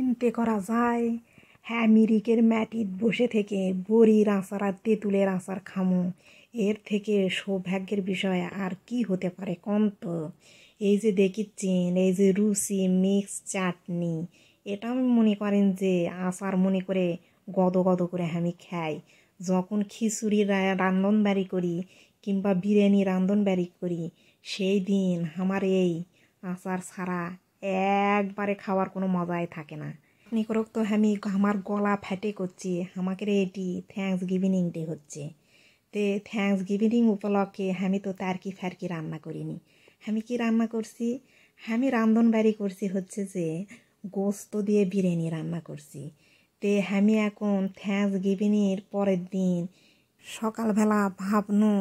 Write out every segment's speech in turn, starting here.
চিনতে করা যায় হ্যাঁ মিরিকের ম্যাটিত বসে থেকে বড়ির আচার আর তেঁতুলের আচার খামো এর থেকে সৌভাগ্যের বিষয় আর কি হতে পারে কন্ত এই যে দেখিচ্ছেন এই যে রুচি মিক্স চাটনি এটা আমি মনে করেন যে আচার মনে করে গদ গদ করে আমি খাই যখন খিচুড়ি রান্ধন বাড়ি করি কিংবা বিরিয়ানি রান্ধন বাড়ি করি সেই দিন আমার এই আচার ছাড়া একবারে খাওয়ার কোনো মজাই থাকে না নিকরক তো আমি আমার গলা ফ্যাটে করছি আমাকে এটি থ্যাংকস গিভিনিং ডে হচ্ছে তে থ্যাংকস গিভিনিং উপলক্ষে আমি তো তারকি ফারকি রান্না করিনি আমি কি রান্না করছি আমি রান্ধন বাড়ি করছি হচ্ছে যে গোস্ত দিয়ে বিরিয়ানি রান্না করছি তে আমি এখন থ্যাংকস গিভিনির পরের দিন সকালবেলা ভাবনো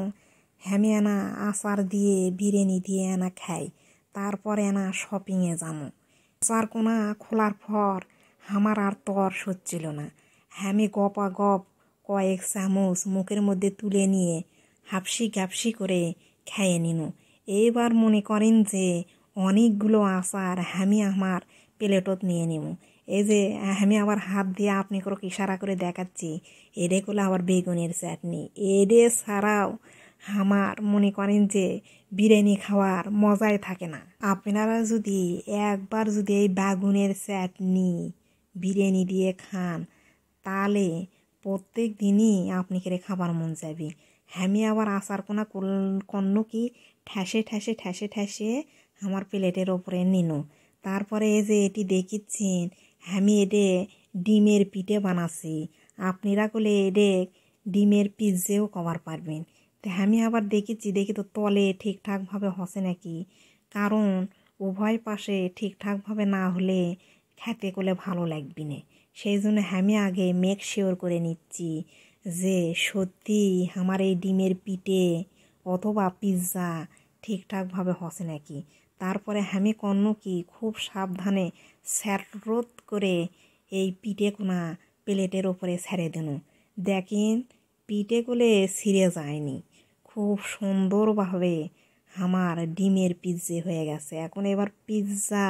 হ্যামিয়ানা আনা আচার দিয়ে বিরিয়ানি দিয়ে আনা খাই তারপরে না শপিংয়ে যামো চার কোনা খোলার পর আমার আর তর সচ্ছিল না হ্যামি গপা গপ কয়েক চামচ মুখের মধ্যে তুলে নিয়ে হাফসি ঘাপসি করে খেয়ে নিন এবার মনে করেন যে অনেকগুলো আচার হ্যামি আমার প্লেটত নিয়ে নিব এই যে আমি আবার হাত দিয়ে আপনি করো ইশারা করে দেখাচ্ছি এডে করলে আবার বেগুনের চাটনি এডে ছাড়াও আমার মনে করেন যে বিরিয়ানি খাওয়ার মজাই থাকে না আপনারা যদি একবার যদি এই বাগুনের চাটনি বিরিয়ানি দিয়ে খান তাহলে প্রত্যেক দিনই আপনি করে খাবার মন যাবে হ্যামি আবার আসার কোনা কন্য কি ঠ্যাসে ঠ্যাসে ঠ্যাসে ঠ্যাসে আমার প্লেটের ওপরে নিনো তারপরে এই যে এটি দেখিচ্ছেন আমি এডে ডিমের পিঠে বানাচ্ছি আপনারা করলে এডে ডিমের পিৎজেও কভার পারবেন তো আমি আবার দেখেছি দেখি তো তলে ঠিকঠাকভাবে হসে নাকি কারণ উভয় পাশে ঠিকঠাকভাবে না হলে খেতে করলে ভালো লাগবি না সেই জন্য আমি আগে মেক শিওর করে নিচ্ছি যে সত্যি আমার এই ডিমের পিঠে অথবা পিৎজা ঠিকঠাকভাবে হসে নাকি তারপরে আমি কন্য কি খুব সাবধানে স্যারোধ করে এই পিঠে কোনা প্লেটের ওপরে ছেড়ে দেন দেখেন পিঠে কোলে ছিঁড়ে যায়নি খুব সুন্দরভাবে আমার ডিমের পিজ্জে হয়ে গেছে এখন এবার পিৎজা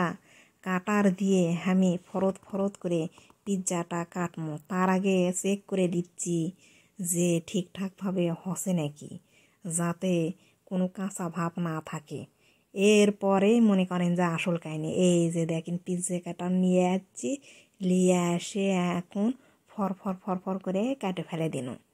কাটার দিয়ে আমি ফরত ফরত করে পিৎজাটা কাটবো তার আগে চেক করে দিচ্ছি যে ঠিকঠাকভাবে হসে নাকি যাতে কোনো কাঁচা ভাব না থাকে এরপরে মনে করেন যে আসল কাহিনি এই যে দেখেন পিৎজা কাটা নিয়ে আসছি নিয়ে এসে এখন ফর ফর ফর ফর করে কেটে ফেলে দিন